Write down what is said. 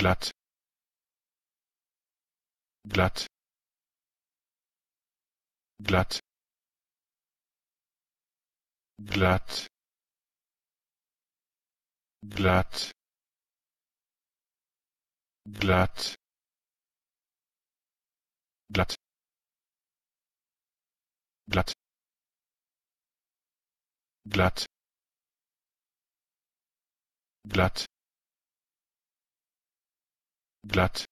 glatt glatt glatt glatt glatt glatt glatt glatt glatt glatt glatt